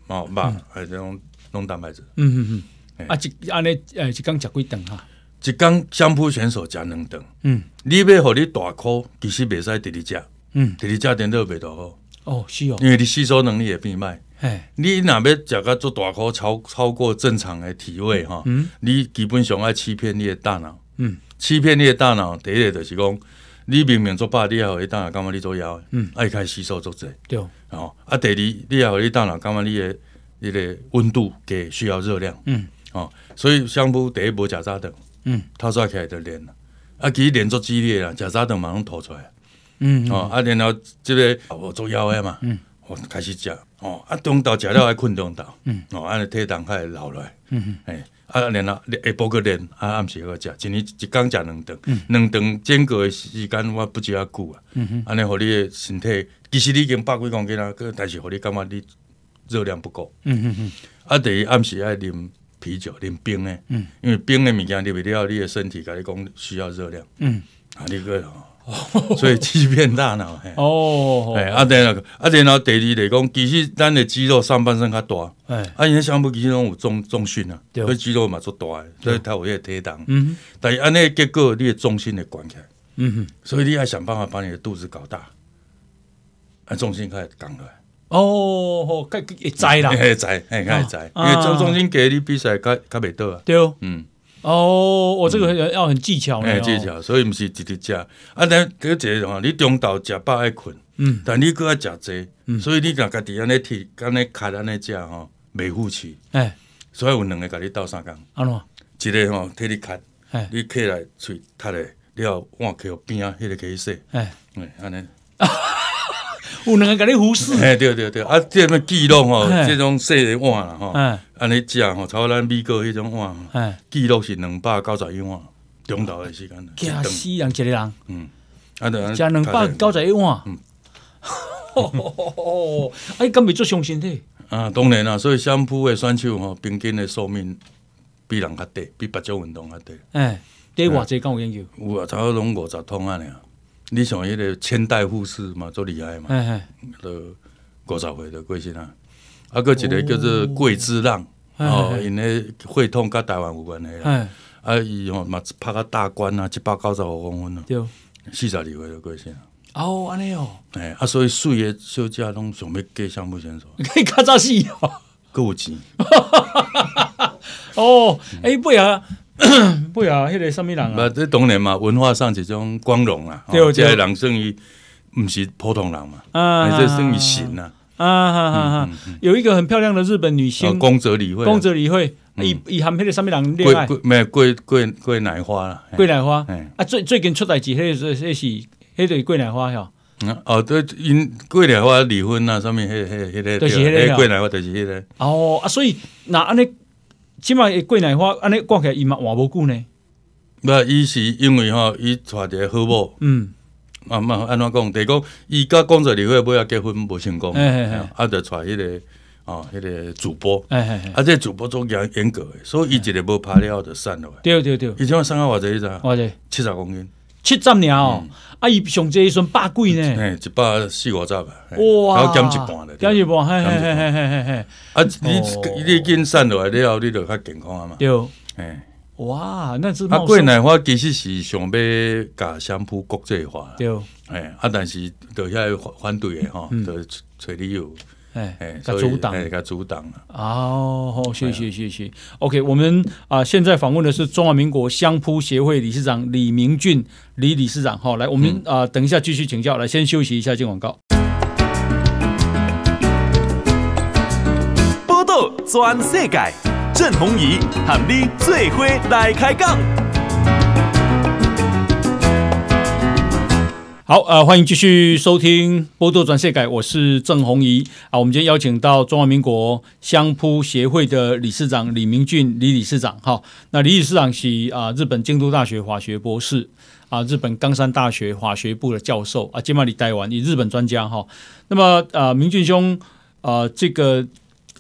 哦，肉，还是用弄蛋白质。嗯嗯嗯，啊，一安尼，哎，一工食几顿哈？一工相扑选手食两顿，嗯，你要和你大口其实袂使直直食。嗯，第二食点热袂大好哦，是哦，因为你吸收能力也变慢。哎，你若要食甲足大口超超过正常的体位哈，嗯，你基本上爱欺骗你的大脑，嗯，欺骗你的大脑第一个就是讲，你明明做饱，你也会大脑感觉你做枵，嗯，爱开始吸收足济，对哦，啊，第你你也会大脑感觉你的你的温度给需要热量，嗯，哦，所以香不第一波假早顿。嗯，他抓起来就练，啊，其实练足激烈啦，假早顿马上吐出来。嗯哦啊，然后即个我做腰诶嘛，我开始食哦啊，中昼食了还困中昼，嗯，哦，安尼体留落来，嗯哼，哎啊，然后下晡个练，啊暗时个食，一日一工食两顿，两顿间隔诶时间我不止啊久啊，嗯安尼互你诶身体其实你已经百几公斤啊，但是互你感觉你热量不够，嗯啊等于暗时爱啉啤酒，啉冰诶，嗯、因为冰诶物件入去了，你诶身体甲你讲需要热量，嗯，啊你个。[laughs] 所以欺骗大脑。哦。哎啊，然后啊，然后第二来讲，其实咱的肌肉上半身较大。哎，啊，你上半肌肉有重重训啊，所以肌肉嘛做大，所以他有一个提档。嗯。但按那个结构你的重心得关起来。嗯哼。所以你要想办法把你的肚子搞大，啊，重心开始降来。哦，好，该给摘了。哎，摘，哎，开摘，因为重心给你比赛，该该没到啊。对哦。嗯。哦，我这个要很技巧呢，技巧，所以不是一直食。啊，但一个话，你中昼食饱爱困，嗯，但你佫爱食侪，所以你家家己安尼铁，安尼卡安尼食吼，袂扶气，哎，所以有两个甲你斗相讲。啊怎？一个吼替你卡，哎，你起来喙塔嘞，你要去桥边啊，迄个可以说，哎，嗯，安尼，[laughs] 有两个甲你忽视。哎，对对对，啊，这种记妒吼，这种说的晚啦哈。安尼食吼，操咱美国迄种话，记录是两百九十一碗，中昼的时间，惊死人！一个人，嗯，安得加两百九十一碗。嗯，哦，[laughs] 哎，敢未做伤身体？啊，当然啦，所以相扑的选手吼，平均的寿命比人较短，比别种运动较短，哎，低活济有研究。有啊，差不多拢五十通啊你你像迄个千代护士嘛，做厉害嘛，哎哎，都过十岁的过姓啊？啊，搁一个叫做“桂枝浪”，哦，因咧血统甲台湾有关系啦，啊，伊吼嘛拍个大关啊，一百九十五公分啊，四十二岁就过身了，哦，安尼哦，哎，啊，所以水月小姐拢想要过项目选手，可以卡早死哦，搁有钱，[laughs] 哦，哎，不呀，不 [coughs] 呀，迄个什么人啊？啊，这当年嘛，文化上一种光荣啊，即个人生于毋是普通人嘛，啊，即生于神呐。啊哈哈哈！有一个很漂亮的日本女星，宫泽理惠。宫泽理惠以以含迄的三物人，恋爱，没桂桂桂乃花了，桂乃花。啊，最最近出代志，迄是迄是，迄个是桂乃花哟。嗯哦，对，因桂乃花离婚啦，上面迄迄迄个就是迄个桂乃花，就是迄个。哦啊，所以那安尼，起码桂乃花安尼挂起来，伊嘛话无久呢。不，伊是因为吼，伊娶一个好某，嗯。啊嘛，安怎讲？得讲，伊甲工作离婚尾要结婚，无成功，啊，著揣迄个哦，迄个主播。啊，哎个啊这主播做严严格的，所以伊一日无拍了著散落来。对对对，以前我瘦到偌这一只，偌济七十公斤，七十哦。啊，伊上这一阵百贵呢，一百四五十，哇，减一半了，减一半，嘿嘿嘿嘿嘿。啊，你你减瘦来了后你就较健康啊嘛。对，哎。哇，那是啊！国奶花其实是想要搞香扑国际化，对，哎，啊，但是倒下反对的哈，倒找理由，哎哎，他阻挡，哎，他阻挡了。哦，谢谢谢谢。OK，我们啊，现在访问的是中华民国香扑协会理事长李明俊李理事长，哈，来，我们啊，等一下继续请教，来先休息一下，进广告。报道全世界。郑宏仪，喊你最伙来开杠。好，呃，欢迎继续收听《波多转世改》，我是郑宏仪啊。我们今天邀请到中华民国相扑协会的理事长李明俊李理事长，哈。那李理事长是啊，日本京都大学法学博士啊，日本冈山大学法学部的教授啊，今嘛里待完，以日本专家哈。那么，呃，明俊兄，呃，这个。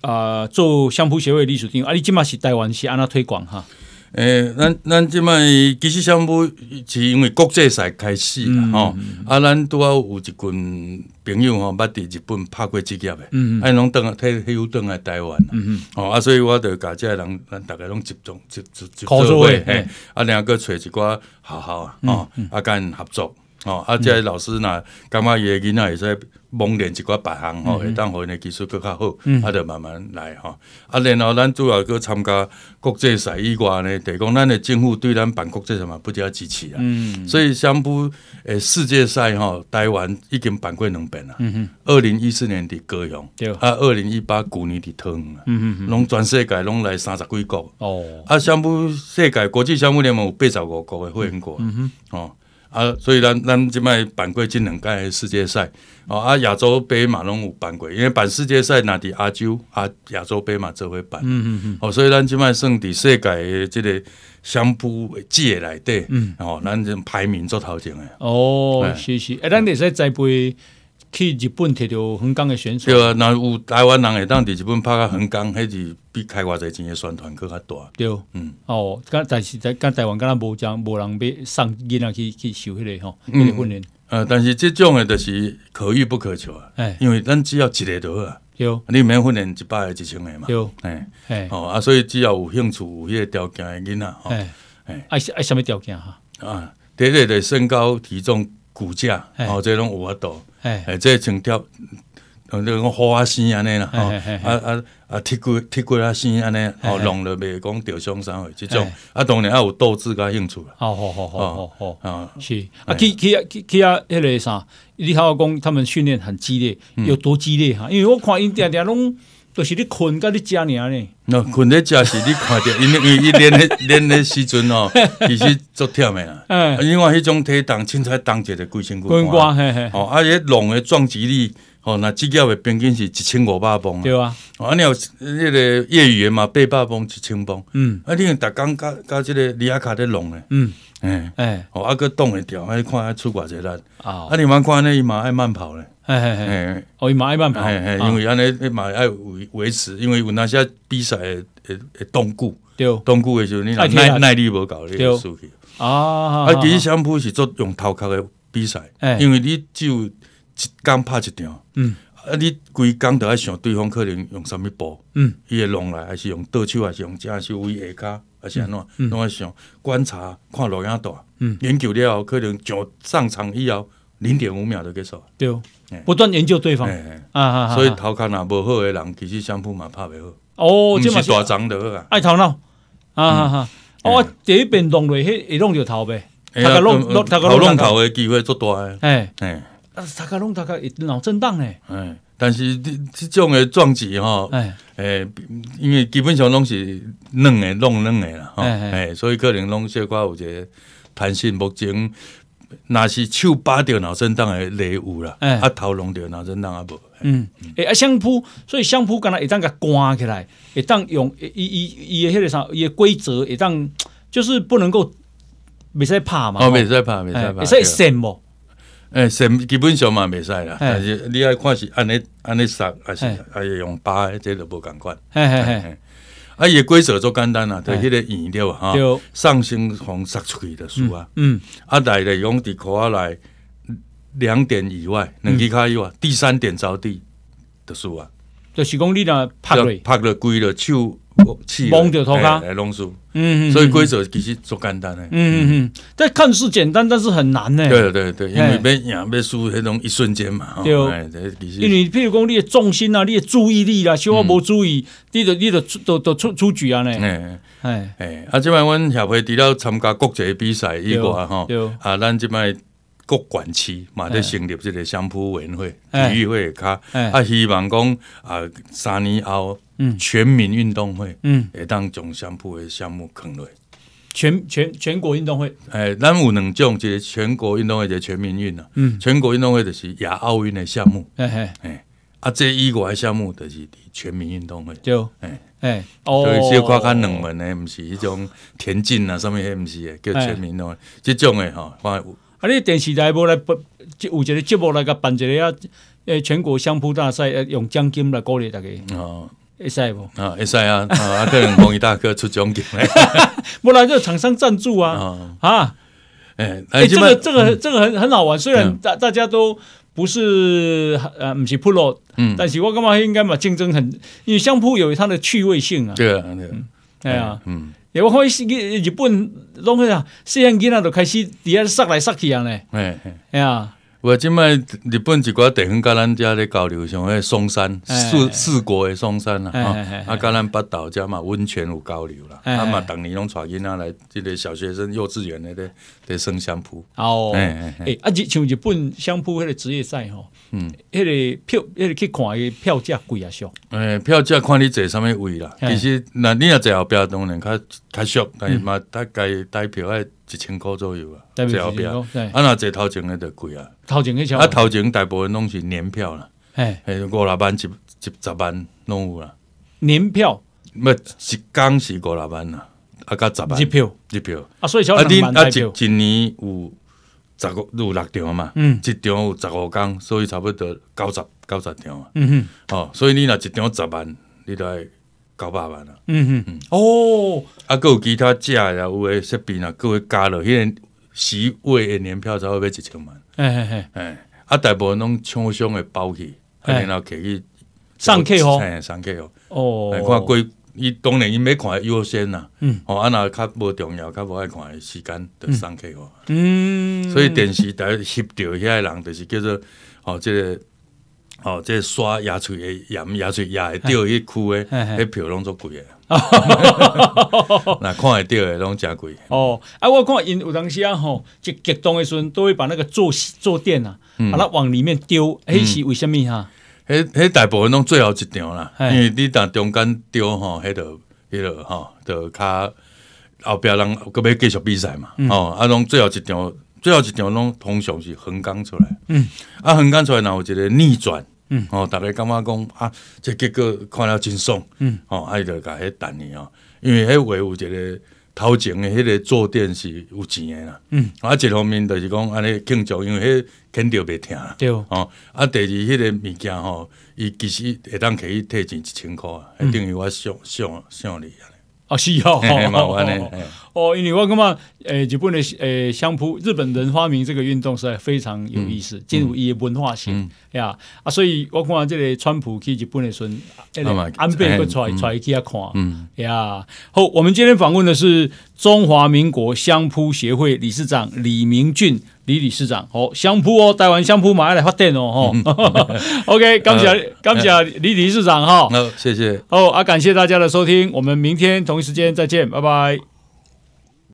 啊，做相扑协会理事长，啊！你今麦是台湾是安那推广哈？诶，咱咱今麦其实相扑是因为国际赛开始啦吼啊！咱拄啊有一群朋友吼，捌伫日本拍过职业的，嗯嗯，啊，拢登啊，退休乌登来台湾，嗯嗯，哦啊，所以我就甲这个人，咱大个拢集中，集集集合作会，嘿，啊，两个找一寡学校啊，哦，啊，甲因合作，哦，啊，这个老师呐，觉伊诶囡仔会使。蒙练一寡别行吼，会当互因诶技术搁较好，嗯、啊，着慢慢来吼。啊，然后咱主要搁参加国际赛以外呢，提供咱的政府对咱办国际什么不加支持啊。所以相不诶世界赛吼，台湾已经办过两遍啦。嗯哼，二零一四年高雄，对，啊，二零一八旧年伫汤啊，嗯哼，拢全世界拢来三十几国哦。啊，相不世界国际项目联盟有八十五国诶会员国，嗯哼，哦。啊，所以咱咱即摆办过技两届世界赛哦，啊亚洲杯马拢有办过，因为办世界赛哪伫亚洲啊亚洲杯马才会办，嗯嗯嗯，哦，所以咱即摆算伫世界诶即个相扑界内底，哦，咱就排名做头前诶。哦，是是，诶，咱你说再杯。去日本摕着横纲的选手，对啊，那有台湾人会当伫日本拍较横纲，迄是比开偌侪钱的宣传佫较大。对，嗯，哦，敢但是，敢台湾敢若无将无人要送囡仔去去受迄个吼，训练。啊，但是即种诶，就是可遇不可求啊。哎，因为咱只要一个好啊，对，你免训练一百个、一千个嘛，对，哎哎，哦啊，所以只要有兴趣、有迄个条件的囡仔，哎哎，爱爱什物条件哈？啊，第一个身高、体重、骨架，哦，这拢有法度。哎，这整条，同这个花生安尼啦，啊啊啊铁骨铁骨啊生安尼，哦，弄了袂讲雕伤啥会这种，啊当然也有斗志跟兴趣好好好好好好，啊是啊，去啊，去去啊，迄个啥？你好我讲，他们训练很激烈，有多激烈哈？因为我看因定定拢。就是你困甲你食尔呢？那困咧食是你看着，因为伊练咧练咧时阵哦，[laughs] 其实做跳没嗯，因为迄种体重凊彩重一个几千公斤。棍瓜，嘿嘿。哦，而且龙诶撞击力，哦，那职业诶平均是一千五百磅，对啊。啊，你有迄个业余诶嘛，八百磅一千磅。嗯。啊，你用逐钢加加这个里亚卡的龙咧。嗯。哎哎，哦，啊，哥冻会掉，爱看爱出偌济力啊！啊，你安尼伊嘛，爱慢跑咧。哎哎哎哎，哦伊慢爱慢跑，因为安尼你嘛爱维维持，因为有那些比赛诶诶动顾，冬顾诶你耐耐力无够，去。啊，啊其实相扑是做用头壳诶比赛，因为你只有一刚拍一场，嗯，啊你规刚都爱想对方可能用什么步，嗯，伊诶弄来还是用倒手还是用假手位下骹，还是安怎，拢爱想观察看落影大，嗯，研究了后可能上上场以后零点五秒就结束，对。不断研究对方，所以头壳那无好诶人，其实相扑嘛拍袂好。哦，你是打针得啊？爱头脑。啊啊啊！我一边弄落去一弄就头呗，头个弄，他个弄头诶机会做大。哎哎，头个弄他个脑震荡诶。哎，但是这这种的撞击哈，哎，因为基本上拢是软的弄软的啦，哎哎，所以可能拢些挂有者弹性目前。那是手把掉脑震荡的内务了，啊头弄掉脑震荡啊不？嗯，哎啊相扑，所以相扑刚才一张给关起来，一张用一一一迄个啥，一规则，一张就是不能够未使爬嘛，哦未使爬，未使爬，所以险无，哎险基本上嘛未使啦，但是你爱看是安尼安尼杀，还是还是用把，这都无同款。啊伊诶规则足简单啊就迄个饮料啊哈上升防摔出去着输啊嗯啊内地用伫裤仔内两点以外两支骹以外第三点着地着输啊着是讲你若拍落拍落规律手气蒙着头壳来弄输，嗯嗯，所以规则其实足简单的。嗯嗯，但看似简单，但是很难呢。对对对，因为要要输，那种一瞬间嘛，对，因为譬如讲你的重心啊，你的注意力啦，稍微无注意，你就你就就就出出局啊嘞。哎哎，啊，这摆阮协会除了参加国际比赛以外，啊哈，啊，咱这摆。各管区嘛，都成立这个乡扑委员会、体育会，卡啊，希望讲啊，三年后全民运动会，嗯，会当将乡扑的项目坑落全全全国运动会。哎，咱有两种，就是全国运动会，就全民运啊，嗯，全国运动会就是亚奥运的项目，哎哎哎，啊，这一国的项目就是全民运动会，就哎哎哦，所以跨开两门的，毋是迄种田径啊，上面迄毋是的，叫全民运，动这种的吼，看。啊！你电视台无来办，即有一个节目来甲办一个啊！诶，全国相扑大赛，用奖金来鼓励大家。哦，会使无？啊，会使啊！啊，可能黄宇大哥出奖金咧。[laughs] 无来，这厂商赞助啊！啊，诶，这个、这个、这个很很好玩。虽然大大家都不是呃，不是 pro，嗯，但是我感觉应该嘛？竞争很，因为相扑有它的趣味性啊。对啊，对，哎呀，嗯。又我看伊日本，拢个啊，细汉囡仔就开始伫遐摔来摔去啊咧，吓。我即摆日本一寡地方甲咱遮咧交流，像迄松山四四国的松山啦，啊，甲咱八岛遮嘛温泉有交流啦，啊嘛，逐年拢带囡仔来，即个小学生、幼稚园的咧咧耍相扑。哦，诶，啊，像日本相扑迄个职业赛吼，嗯，迄个票，迄个去看伊票价贵啊，俗。诶，票价看你坐啥物位啦，其实若你若坐后壁，当然较较俗，但是嘛，大概带票诶。一千块左右啊，代表票。啊，若坐头前的就贵啊。头前迄车。啊，头前大部分拢是年票啦。哎，五六万、十、十、十万拢有啦。年票。要一工是五六万啦，啊加十万。一票。一票。啊，所以。小啊，你啊，一一年有十五有六场嘛？嗯。一场有十五工，所以差不多九十、九十场啊。嗯哼。哦，所以你若一场十万，你都爱。九百万了，嗯嗯哦，啊，佫有其他价呀，有诶设备啦，佫有加落，个席位诶年票才会要一千万，哎哎哎，啊，大部分拢厂商会包起，然后摕去上客哦，上客哦，哦，看规伊当然伊要看优先啦，嗯，哦，啊，那较无重要，较无爱看诶时间就上课哦，嗯，所以电视台摄着遐人，就是叫做，哦，即。哦，这刷牙齿炊野也、也掉一区的，迄票拢足贵的。[laughs] 那看会掉的拢真贵。哦，啊，我看因有当时啊吼，就激动的时阵，都会把那个坐坐垫啊，把它往里面丢。迄是为虾米哈？迄迄大部分拢最后一场啦，因为你打中间丢吼，迄头迄头吼，就较后壁人搁要继续比赛嘛。哦，啊，拢最后一场。最后一条拢通常是横杠出来，嗯，啊，横杠出来，然后一个逆转，嗯，哦，大家感觉讲啊，这结果看了真爽，嗯，哦，爱在甲迄等呢，哦，因为迄位有一个头前的，迄个坐垫是有钱的啦，嗯，啊，一方面就是讲安尼庆祝，因为迄肯定别啦，对，哦，啊，第二迄个物件吼，伊其实会当可以退钱一千箍啊，迄等于我上上上礼啊。哦，是要，[laughs] 哦，因为我讲嘛，诶，日本的诶相扑，日本人发明这个运动实在非常有意思，进入文化性呀，啊，所以我看这个川普去日本的时，安倍不出带去啊看，呀，好，我们今天访问的是中华民国相扑协会理事长李明俊。李理事长，好，相扑哦，台湾相扑马上来发电哦，哈，[laughs] OK，感谢感谢李理事长，哈，谢谢，哦啊，感谢大家的收听，我们明天同一时间再见，拜拜。